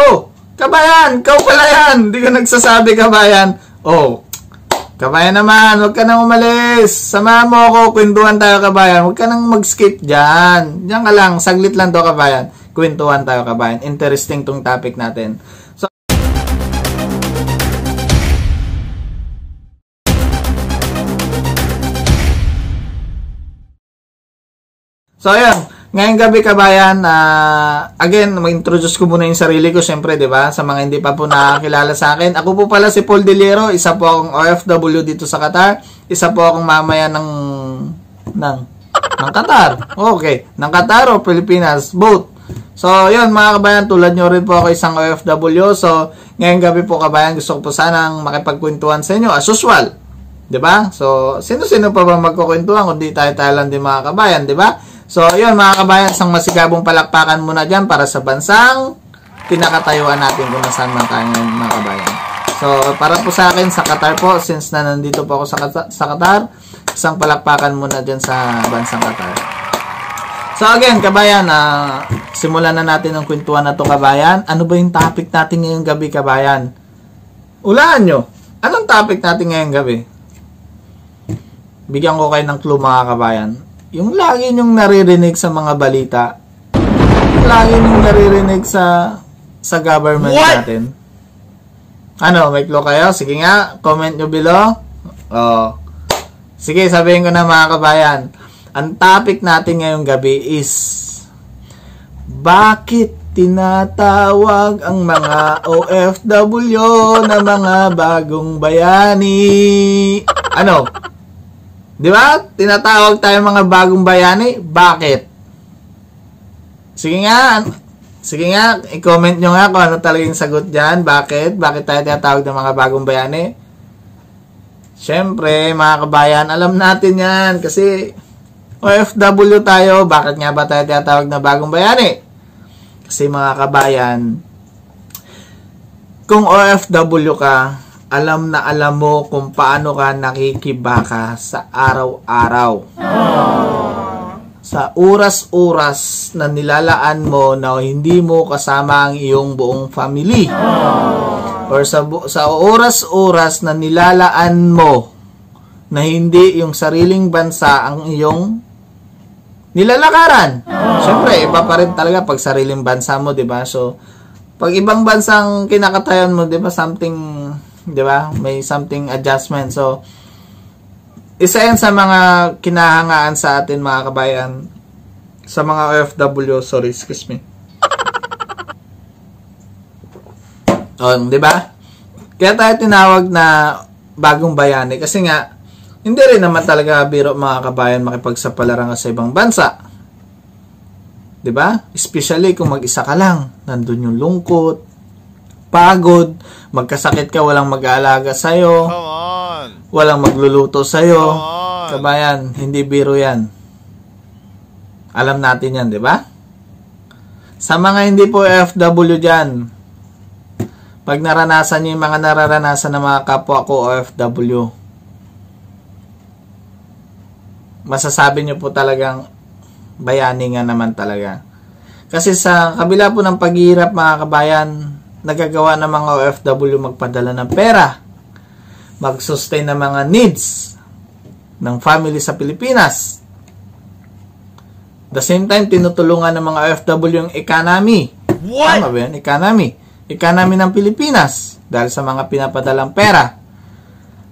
Oh, kabayan, kau pala yan. Hindi ka nagsasabi, kabayan. Oh, kabayan naman, huwag ka nang umalis. Sama mo ako, kwentuhan tayo, kabayan. Huwag ka nang mag-skip dyan. Diyan ka lang, saglit lang to, kabayan. Kwentuhan tayo, kabayan. Interesting tong topic natin. So, So, ayan. Ngayong gabi kabayan, uh, again, mag-introduce ko muna yung sarili ko syempre, 'di ba? Sa mga hindi pa po nakakilala sa akin. Ako po pala si Paul Delero, isa po akong OFW dito sa Qatar. Isa po akong mamaya ng ng ng Qatar. Okay, ng Qatar o Pilipinas, both. So, yun mga kabayan, tulad nyo rin po ako isang OFW. So, ngayong gabi po kabayan, gusto ko po sanang makipagkwentuhan sa inyo as usual. 'Di ba? So, sino-sino pa ba magkukwentuhan kundi tayo-tayo lang din mga kabayan, 'di ba? So, yun mga kabayan, isang masigabong palakpakan muna dyan para sa bansang pinakatayuan natin kung nasaan man tayo ngayon mga kabayan. So, para po sa akin, sa Qatar po, since na nandito po ako sa, sa Qatar, isang palakpakan muna dyan sa bansang Qatar. So again, kabayan, uh, simulan na natin ang kwentuhan na to kabayan. Ano ba yung topic natin ngayong gabi, kabayan? Ulaan nyo. Anong topic natin ngayong gabi? Bigyan ko kayo ng clue mga kabayan yung lagi nyong naririnig sa mga balita, yung lagi nyong naririnig sa sa government What? natin. Ano, may clue kayo? Sige nga, comment nyo below. Oh. Sige, sabihin ko na mga kabayan. Ang topic natin ngayong gabi is bakit tinatawag ang mga OFW na mga bagong bayani? Ano? Di ba? Tinatawag tayo mga bagong bayani. Bakit? Sige nga. Sige nga, i-comment nyo nga kung ano talaga yung sagot dyan. Bakit? Bakit tayo tinatawag ng mga bagong bayani? Siyempre, mga kabayan, alam natin yan. Kasi, OFW tayo. Bakit nga ba tayo tinatawag na bagong bayani? Kasi mga kabayan, kung OFW ka, alam na alam mo kung paano ka nakikibaka sa araw-araw. Sa oras-oras na nilalaan mo na hindi mo kasama ang iyong buong family. Aww. Or sa, sa oras-oras na nilalaan mo na hindi yung sariling bansa ang iyong nilalakaran. Aww. Siyempre, iba pa rin talaga pag sariling bansa mo, di ba? So, pag ibang bansang kinakatayan mo, di ba, something 'di ba? May something adjustment. So isa yan sa mga kinahangaan sa atin mga kabayan sa mga OFW, sorry, excuse me. On, oh, 'di ba? Kaya tayo tinawag na bagong bayani kasi nga hindi rin naman talaga biro mga kabayan makipagsapalaran ka sa ibang bansa. 'Di ba? Especially kung mag-isa ka lang, nandoon yung lungkot, pagod, magkasakit ka, walang mag-aalaga sa'yo, walang magluluto sa'yo. Kabayan, hindi biro yan. Alam natin yan, di ba? Sa mga hindi po FW dyan, pag naranasan niyo yung mga nararanasan ng mga kapwa ko OFW, masasabi niyo po talagang bayani nga naman talaga. Kasi sa kabila po ng paghihirap mga kabayan, nagagawa ng mga OFW magpadala ng pera, mag-sustain ng mga needs ng family sa Pilipinas. The same time, tinutulungan ng mga OFW yung economy. What? Tama ba yun? Economy. Economy ng Pilipinas dahil sa mga pinapadalang pera.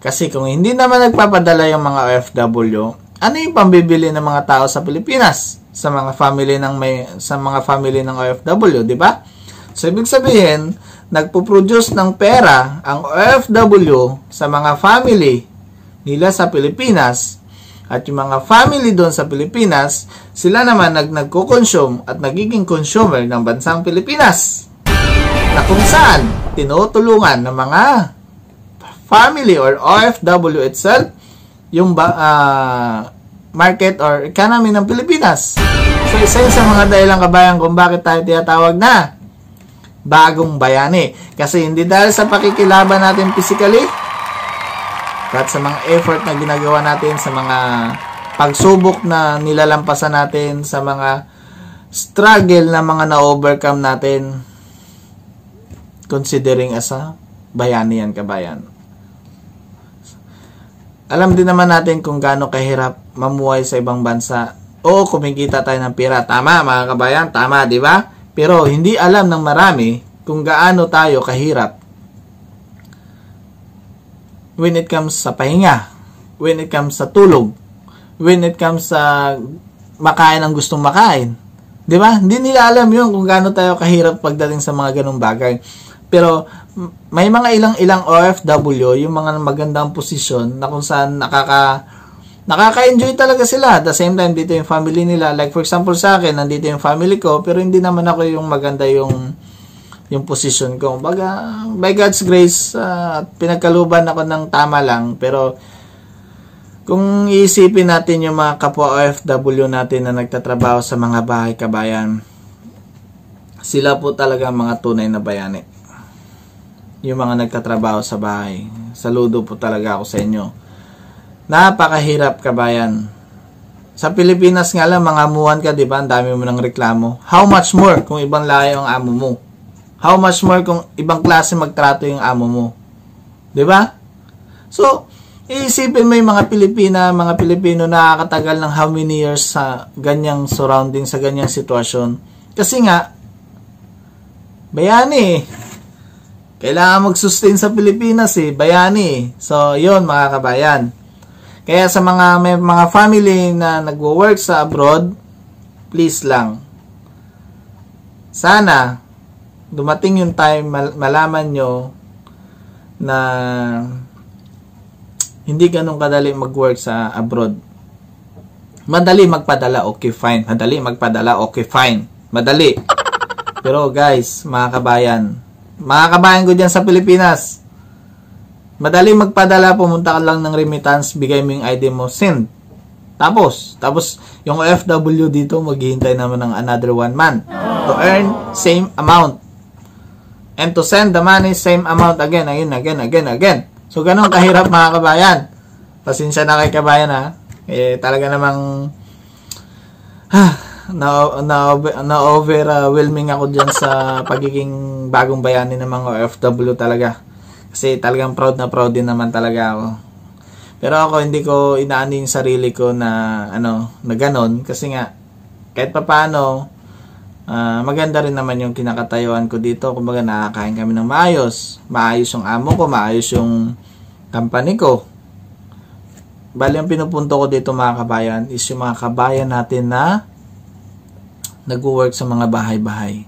Kasi kung hindi naman nagpapadala yung mga OFW, ano yung pambibili ng mga tao sa Pilipinas? Sa mga family ng may sa mga family ng OFW, di ba? So, ibig sabihin, nagpo-produce ng pera ang OFW sa mga family nila sa Pilipinas at yung mga family doon sa Pilipinas, sila naman nag nagko-consume at nagiging consumer ng bansang Pilipinas na kung saan tinutulungan ng mga family or OFW itself yung ba, uh, market or economy ng Pilipinas. So isa yun sa mga dahilan kabayan kung bakit tayo tinatawag na bagong bayani. Kasi hindi dahil sa pakikilaban natin physically, at sa mga effort na ginagawa natin, sa mga pagsubok na nilalampasan natin, sa mga struggle na mga na-overcome natin, considering as a bayani yan kabayan. Alam din naman natin kung gaano kahirap mamuhay sa ibang bansa. Oo, kumikita tayo ng pira. Tama, mga kabayan. Tama, di ba? Pero hindi alam ng marami kung gaano tayo kahirap when it comes sa pahinga, when it comes sa tulog, when it comes sa makain ang gustong makain. 'Di ba? Hindi nila alam 'yun kung gaano tayo kahirap pagdating sa mga ganung bagay. Pero may mga ilang ilang OFW, yung mga magandang posisyon na kung saan nakaka nakaka-enjoy talaga sila. At the same time, dito yung family nila. Like for example sa akin, nandito yung family ko, pero hindi naman ako yung maganda yung yung position ko. Baga, by God's grace, uh, pinagkaluban ako ng tama lang. Pero, kung iisipin natin yung mga kapwa OFW natin na nagtatrabaho sa mga bahay kabayan, sila po talaga mga tunay na bayani. Yung mga nagtatrabaho sa bahay. Saludo po talaga ako sa inyo Napakahirap kabayan. Sa Pilipinas nga lang, mga amuhan ka, di ba? Ang dami mo ng reklamo. How much more kung ibang layo ang amo mo? How much more kung ibang klase magtrato yung amo mo? Di ba? So, iisipin mo yung mga Pilipina, mga Pilipino na nakakatagal ng how many years sa ganyang surrounding, sa ganyang sitwasyon. Kasi nga, bayani eh. Kailangan mag-sustain sa Pilipinas eh, bayani eh. So, yun mga kabayan. Kaya sa mga may mga family na nagwo-work sa abroad, please lang. Sana dumating yung time mal- malaman nyo na hindi ganun kadali mag-work sa abroad. Madali magpadala, okay fine. Madali magpadala, okay fine. Madali. Pero guys, mga kabayan, mga kabayan ko dyan sa Pilipinas, Madaling magpadala, pumunta ka lang ng remittance, bigay mo yung ID mo, send. Tapos, tapos yung OFW dito, maghihintay naman ng another one month to earn same amount. And to send the money, same amount again, again, again, again, again. So, ganun kahirap mga kabayan. Pasensya na kay kabayan ha. Eh, talaga namang ha, ah, na na na overwhelming ako diyan sa pagiging bagong bayani ng mga OFW talaga. Kasi talagang proud na proud din naman talaga ako. Pero ako hindi ko inaano yung sarili ko na ano, na ganon kasi nga kahit papaano uh, maganda rin naman yung kinakatayuan ko dito. Kumbaga nakakain kami ng maayos. Maayos yung amo ko, maayos yung company ko. Bali, ang pinupunto ko dito mga kabayan is yung mga kabayan natin na nag-work sa mga bahay-bahay.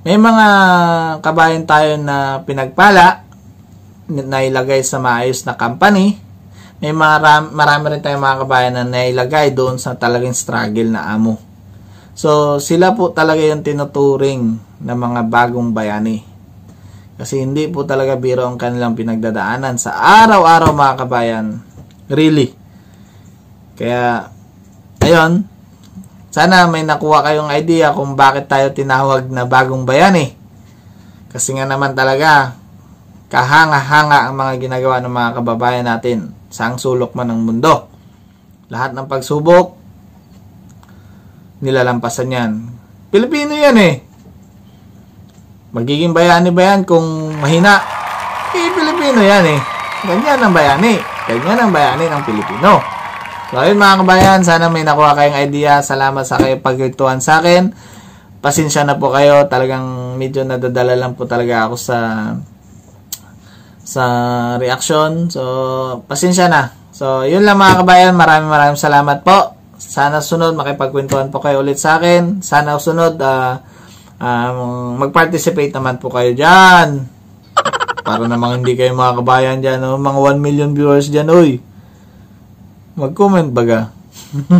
May mga kabayan tayo na pinagpala, nailagay sa maayos na company. May marami, marami rin tayong mga kabayan na nailagay doon sa talagang struggle na amo. So, sila po talaga yung tinuturing ng mga bagong bayani. Kasi hindi po talaga biro ang kanilang pinagdadaanan sa araw-araw mga kabayan. Really. Kaya, ayon sana may nakuha kayong idea kung bakit tayo tinawag na bagong bayani. Kasi nga naman talaga, kahanga-hanga ang mga ginagawa ng mga kababayan natin sa ang sulok man ng mundo. Lahat ng pagsubok, nilalampasan yan. Pilipino yan eh. Magiging bayani ba yan kung mahina? Eh, Pilipino yan eh. Ganyan ang bayani. Ganyan ang bayani ng Pilipino. So, ayun mga kabayan, sana may nakuha kayong idea. Salamat sa kayo pagkwentuhan sa akin. Pasensya na po kayo. Talagang medyo nadadala lang po talaga ako sa sa reaction. So, pasensya na. So, yun lang mga kabayan. Maraming maraming salamat po. Sana sunod makipagkwentuhan po kayo ulit sa akin. Sana sunod uh, um, mag-participate naman po kayo dyan. Para namang hindi kayo mga kabayan dyan. Oh, mga 1 million viewers dyan. oy. Mag-comment baga.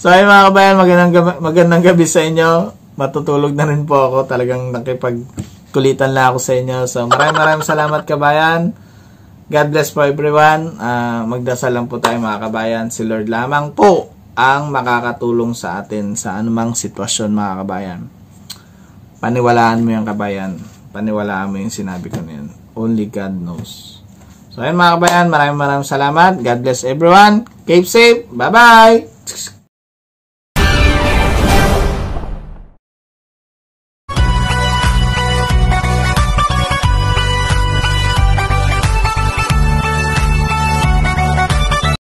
so ayun mga kabayan, magandang gabi, magandang gabi sa inyo. Matutulog na rin po ako. Talagang nakipagkulitan lang ako sa inyo. So maraming maraming salamat kabayan. God bless po everyone. Uh, magdasal lang po tayo mga kabayan. Si Lord lamang po ang makakatulong sa atin sa anumang sitwasyon mga kabayan. Paniwalaan mo yung kabayan. Paniwalaan mo yung sinabi ko na yun. Only God knows. So, ayun mga kabayan, maraming maraming salamat. God bless everyone. Keep safe. Bye-bye!